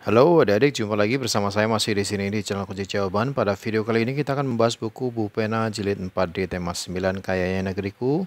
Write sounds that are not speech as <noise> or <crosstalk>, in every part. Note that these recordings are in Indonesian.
Halo adik-adik, jumpa lagi bersama saya masih di sini di channel Kunci Jawaban. Pada video kali ini kita akan membahas buku bu pena Jilid 4D Tema 9 Kayanya Negeriku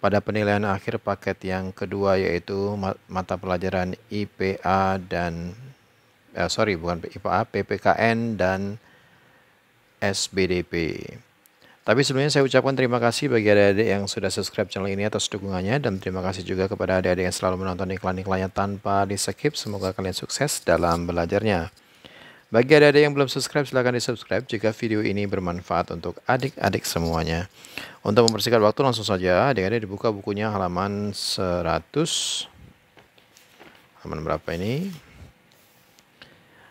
pada penilaian akhir paket yang kedua yaitu mata pelajaran IPA dan eh, sorry bukan IPA, PPKN dan SBDP. Tapi sebelumnya saya ucapkan terima kasih bagi adik-adik yang sudah subscribe channel ini atas dukungannya dan terima kasih juga kepada adik-adik yang selalu menonton iklan-iklannya tanpa di skip. Semoga kalian sukses dalam belajarnya. Bagi adik-adik yang belum subscribe, silahkan di-subscribe jika video ini bermanfaat untuk adik-adik semuanya. Untuk membersihkan waktu, langsung saja adik-adik dibuka bukunya halaman 100. Halaman berapa ini?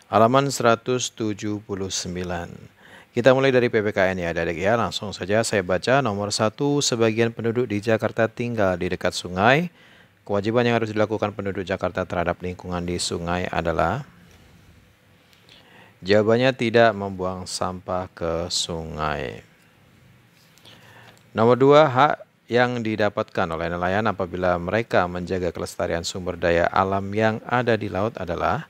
Halaman 179. Kita mulai dari PPKN ya adik-adik ya. Langsung saja saya baca nomor satu sebagian penduduk di Jakarta tinggal di dekat sungai. Kewajiban yang harus dilakukan penduduk Jakarta terhadap lingkungan di sungai adalah Jawabannya tidak membuang sampah ke sungai. Nomor dua, hak yang didapatkan oleh nelayan apabila mereka menjaga kelestarian sumber daya alam yang ada di laut adalah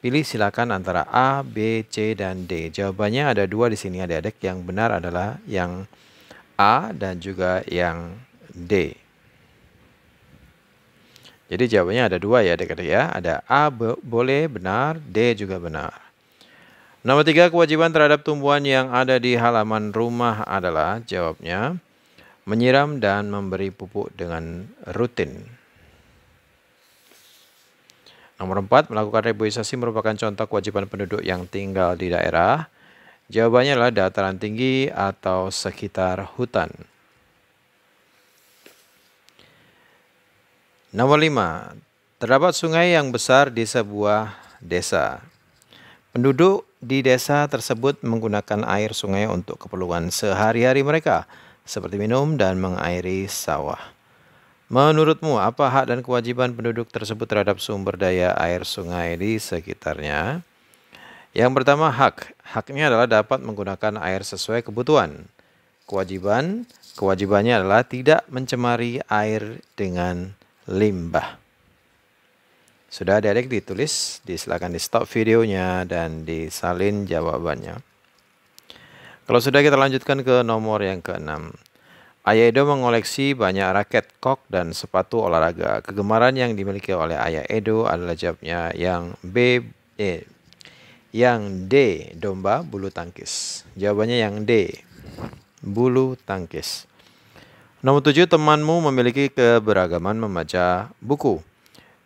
Pilih silakan antara A, B, C, dan D. Jawabannya ada dua di sini adik-adik. Yang benar adalah yang A dan juga yang D. Jadi jawabannya ada dua ya adik-adik ya. Ada A boleh benar, D juga benar. Nomor tiga, kewajiban terhadap tumbuhan yang ada di halaman rumah adalah jawabnya menyiram dan memberi pupuk dengan rutin. Nomor 4, melakukan reboisasi merupakan contoh kewajiban penduduk yang tinggal di daerah. Jawabannya adalah dataran tinggi atau sekitar hutan. Nomor 5, terdapat sungai yang besar di sebuah desa. Penduduk di desa tersebut menggunakan air sungai untuk keperluan sehari-hari mereka, seperti minum dan mengairi sawah. Menurutmu, apa hak dan kewajiban penduduk tersebut terhadap sumber daya air sungai di sekitarnya? Yang pertama, hak. Haknya adalah dapat menggunakan air sesuai kebutuhan. Kewajiban, kewajibannya adalah tidak mencemari air dengan limbah. Sudah ada adik ditulis, silakan di stop videonya dan disalin jawabannya. Kalau sudah kita lanjutkan ke nomor yang keenam. Ayah Edo mengoleksi banyak raket, kok, dan sepatu olahraga. Kegemaran yang dimiliki oleh Ayah Edo adalah jawabnya yang B, eh, yang D, domba bulu tangkis. Jawabannya yang D, bulu tangkis. Nomor tujuh, temanmu memiliki keberagaman membaca buku.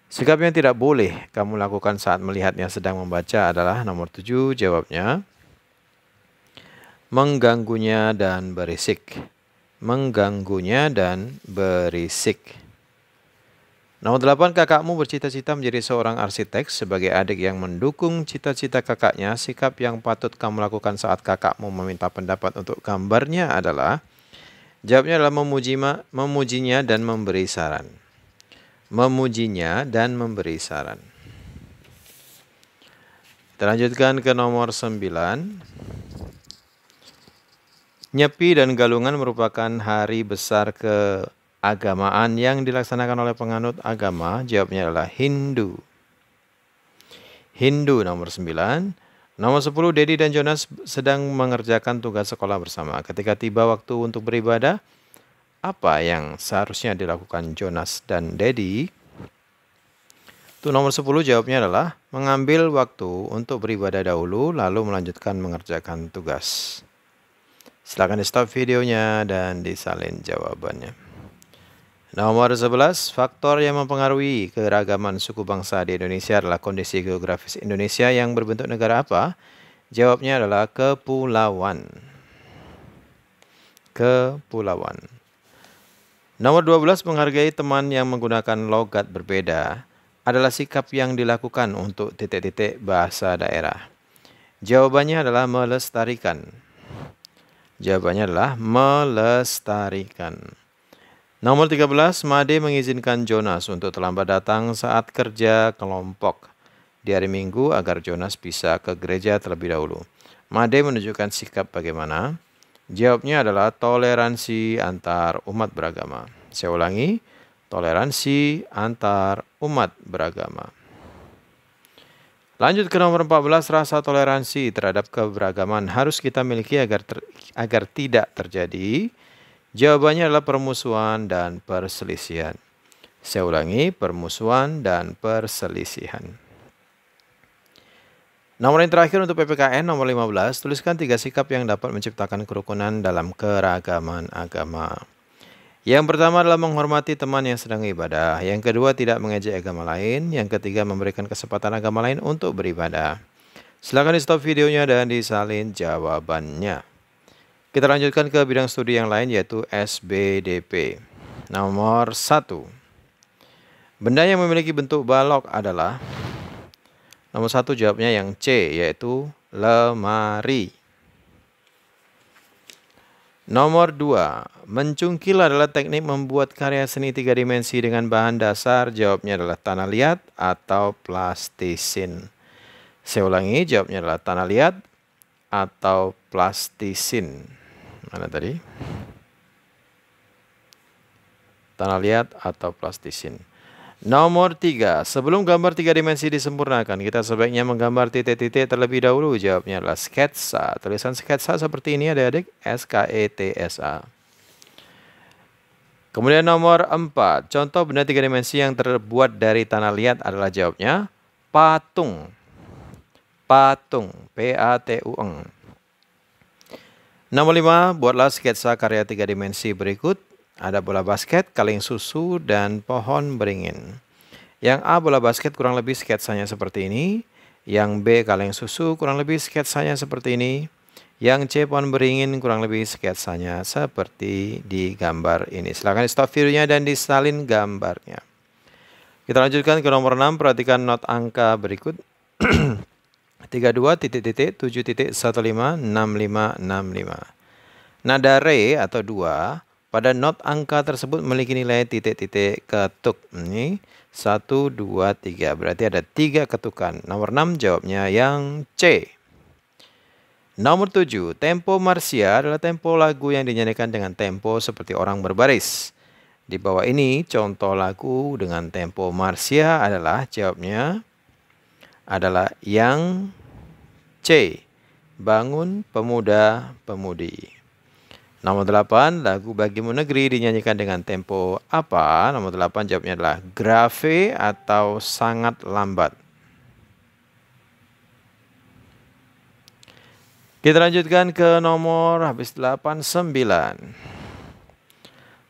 Sikap yang tidak boleh kamu lakukan saat melihatnya sedang membaca adalah nomor tujuh, jawabnya mengganggunya dan berisik mengganggunya dan berisik. Nomor delapan, kakakmu bercita-cita menjadi seorang arsitek sebagai adik yang mendukung cita-cita kakaknya. Sikap yang patut kamu lakukan saat kakakmu meminta pendapat untuk gambarnya adalah jawabnya adalah memuji memujinya dan memberi saran. Memujinya dan memberi saran. Kita lanjutkan ke nomor sembilan. Nyepi dan galungan merupakan hari besar keagamaan yang dilaksanakan oleh penganut agama. Jawabnya adalah Hindu. Hindu nomor 9. Nomor 10, Dedi dan Jonas sedang mengerjakan tugas sekolah bersama. Ketika tiba waktu untuk beribadah, apa yang seharusnya dilakukan Jonas dan Dedi? Itu nomor 10 jawabnya adalah mengambil waktu untuk beribadah dahulu lalu melanjutkan mengerjakan tugas. Silahkan di stop videonya dan disalin jawabannya. Nomor 11, faktor yang mempengaruhi keragaman suku bangsa di Indonesia adalah kondisi geografis Indonesia yang berbentuk negara apa? Jawabnya adalah kepulauan. Kepulauan. Nomor 12, menghargai teman yang menggunakan logat berbeda adalah sikap yang dilakukan untuk titik-titik bahasa daerah. Jawabannya adalah melestarikan. Jawabannya adalah melestarikan. Nomor 13, Made mengizinkan Jonas untuk terlambat datang saat kerja kelompok di hari Minggu agar Jonas bisa ke gereja terlebih dahulu. Made menunjukkan sikap bagaimana? Jawabnya adalah toleransi antar umat beragama. Saya ulangi, toleransi antar umat beragama. Lanjut ke nomor 14, rasa toleransi terhadap keberagaman harus kita miliki agar ter, agar tidak terjadi. Jawabannya adalah permusuhan dan perselisihan. Saya ulangi, permusuhan dan perselisihan. Nomor yang terakhir untuk PPKN nomor 15, tuliskan tiga sikap yang dapat menciptakan kerukunan dalam keragaman agama. Yang pertama adalah menghormati teman yang sedang ibadah. Yang kedua tidak mengejek agama lain. Yang ketiga memberikan kesempatan agama lain untuk beribadah. Silahkan di stop videonya dan disalin jawabannya. Kita lanjutkan ke bidang studi yang lain yaitu SBDP. Nomor 1. Benda yang memiliki bentuk balok adalah Nomor 1 jawabnya yang C yaitu lemari. Nomor dua, mencungkil adalah teknik membuat karya seni tiga dimensi dengan bahan dasar. Jawabnya adalah tanah liat atau plastisin. Saya ulangi, jawabnya adalah tanah liat atau plastisin. Mana tadi? Tanah liat atau plastisin. Nomor 3. Sebelum gambar tiga dimensi disempurnakan, kita sebaiknya menggambar titik-titik terlebih dahulu. Jawabnya adalah sketsa. Tulisan sketsa seperti ini adik-adik. S-K-E-T-S-A. Kemudian nomor 4. Contoh benda tiga dimensi yang terbuat dari tanah liat adalah jawabnya patung. Patung. P-A-T-U-N. Nomor 5. Buatlah sketsa karya tiga dimensi berikut ada bola basket, kaleng susu, dan pohon beringin. Yang A bola basket kurang lebih sketsanya seperti ini. Yang B kaleng susu kurang lebih sketsanya seperti ini. Yang C pohon beringin kurang lebih sketsanya seperti di gambar ini. Silahkan di stop videonya dan dan disalin gambarnya. Kita lanjutkan ke nomor 6, perhatikan not angka berikut. 32 <clears throat> titik titik 7 titik 15 65 65. Nada re atau 2 pada not angka tersebut memiliki nilai titik-titik ketuk. Ini 1, 2, 3. Berarti ada tiga ketukan. Nomor 6 jawabnya yang C. Nomor 7. Tempo Marsia adalah tempo lagu yang dinyanyikan dengan tempo seperti orang berbaris. Di bawah ini contoh lagu dengan tempo Marsia adalah jawabnya adalah yang C. Bangun pemuda pemudi. Nomor 8, lagu Bagimu Negeri dinyanyikan dengan tempo apa? Nomor 8 jawabnya adalah grave atau sangat lambat. Kita lanjutkan ke nomor habis 8, 9.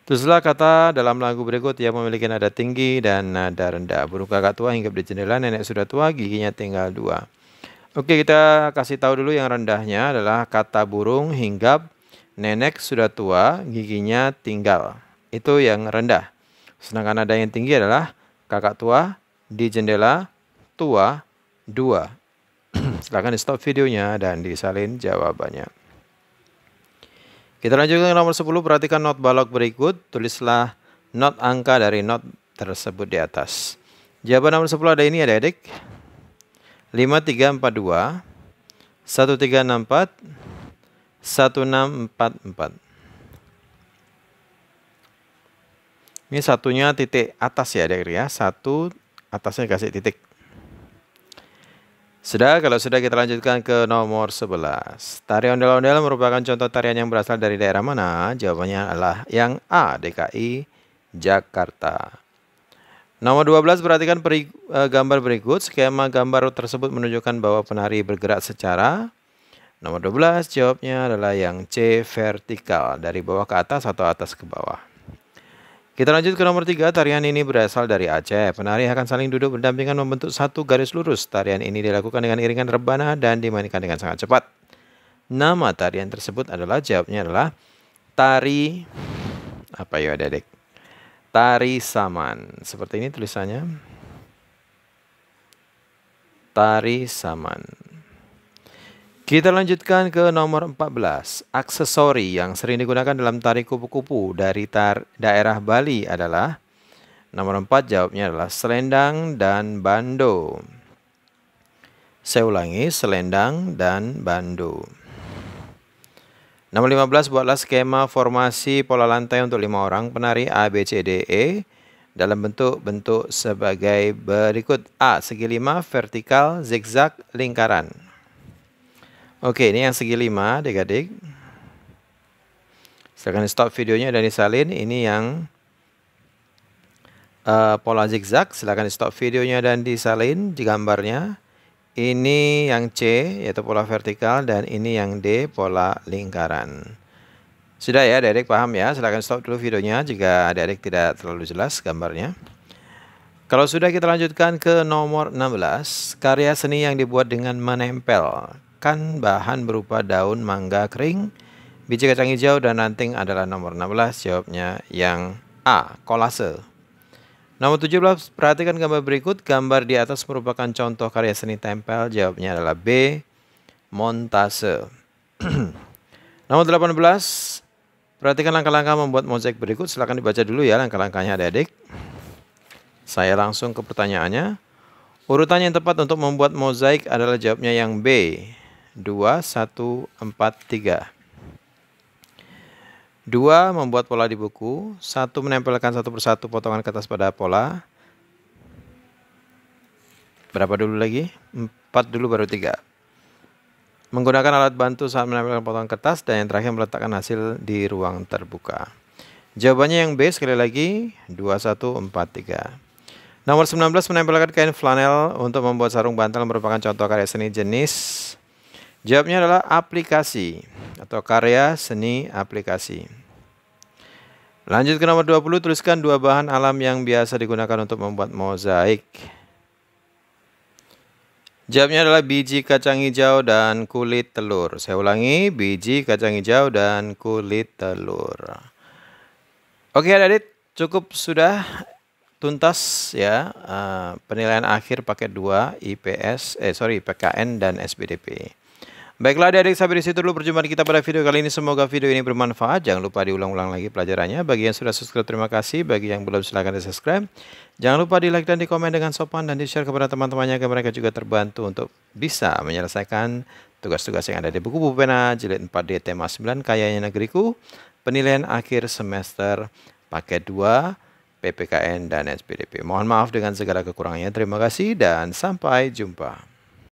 Teruslah kata dalam lagu berikut yang memiliki nada tinggi dan nada rendah. Burung kakak tua hinggap di jendela, nenek sudah tua, giginya tinggal dua. Oke, kita kasih tahu dulu yang rendahnya adalah kata burung hinggap Nenek sudah tua, giginya tinggal. Itu yang rendah. Sedangkan ada yang tinggi adalah kakak tua di jendela tua dua. <clears throat> Silahkan di stop videonya dan disalin jawabannya. Kita lanjut ke nomor 10. Perhatikan not balok berikut. Tulislah not angka dari not tersebut di atas. Jawaban nomor 10 ada ini adik-adik. 5342 1364 1644. Ini satunya titik atas ya dari ya. Satu atasnya kasih titik. Sudah, kalau sudah kita lanjutkan ke nomor 11. tarian ondel-ondel merupakan contoh tarian yang berasal dari daerah mana? Jawabannya adalah yang A, DKI Jakarta. Nomor 12 perhatikan peri, eh, gambar berikut. Skema gambar tersebut menunjukkan bahwa penari bergerak secara Nomor 12 jawabnya adalah yang C vertikal dari bawah ke atas atau atas ke bawah. Kita lanjut ke nomor 3, tarian ini berasal dari Aceh. Penari akan saling duduk berdampingan membentuk satu garis lurus. Tarian ini dilakukan dengan iringan rebana dan dimainkan dengan sangat cepat. Nama tarian tersebut adalah jawabnya adalah tari apa ya Dedek? Tari Saman. Seperti ini tulisannya. Tari Saman. Kita lanjutkan ke nomor 14. Aksesori yang sering digunakan dalam tari kupu-kupu dari tar daerah Bali adalah Nomor 4 jawabnya adalah selendang dan bando. Saya ulangi selendang dan bando. Nomor 15 buatlah skema formasi pola lantai untuk lima orang penari A B C D E dalam bentuk-bentuk sebagai berikut A segi lima vertikal zigzag lingkaran Oke, ini yang segi 5, adik-adik. Silahkan stop videonya dan disalin. Ini yang uh, eh, pola zigzag. Silahkan stop videonya dan disalin di gambarnya. Ini yang C, yaitu pola vertikal. Dan ini yang D, pola lingkaran. Sudah ya, adik-adik paham ya. Silahkan stop dulu videonya jika adik-adik tidak terlalu jelas gambarnya. Kalau sudah kita lanjutkan ke nomor 16, karya seni yang dibuat dengan menempel menggunakan bahan berupa daun mangga kering, biji kacang hijau, dan ranting adalah nomor 16. Jawabnya yang A. Kolase. Nomor 17, perhatikan gambar berikut. Gambar di atas merupakan contoh karya seni tempel. Jawabnya adalah B. Montase. <clears throat> nomor 18, perhatikan langkah-langkah membuat mozaik berikut. Silahkan dibaca dulu ya langkah-langkahnya adik-adik. Saya langsung ke pertanyaannya. Urutan yang tepat untuk membuat mozaik adalah jawabnya yang B. 2, 1, 4, 3. 2 membuat pola di buku, 1 menempelkan satu persatu potongan kertas pada pola. Berapa dulu lagi? 4 dulu baru 3. Menggunakan alat bantu saat menempelkan potongan kertas dan yang terakhir meletakkan hasil di ruang terbuka. Jawabannya yang B sekali lagi 2, 1, 4, 3. Nomor 19 menempelkan kain flanel untuk membuat sarung bantal merupakan contoh karya seni jenis Jawabnya adalah aplikasi atau karya seni aplikasi. Lanjut ke nomor 20, tuliskan dua bahan alam yang biasa digunakan untuk membuat mozaik. Jawabnya adalah biji kacang hijau dan kulit telur. Saya ulangi, biji kacang hijau dan kulit telur. Oke, adik-adik, cukup sudah tuntas ya uh, penilaian akhir paket 2 IPS eh sorry PKN dan SBDP. Baiklah adik-adik sampai di situ dulu perjumpaan kita pada video kali ini. Semoga video ini bermanfaat. Jangan lupa diulang-ulang lagi pelajarannya. Bagi yang sudah subscribe terima kasih. Bagi yang belum silahkan di subscribe. Jangan lupa di like dan di komen dengan sopan dan di share kepada teman-temannya agar mereka juga terbantu untuk bisa menyelesaikan tugas-tugas yang ada di buku buku pena jilid 4D tema 9 Kayanya Negeriku. Penilaian akhir semester paket 2 PPKN dan SPDP. Mohon maaf dengan segala kekurangannya. Terima kasih dan sampai jumpa.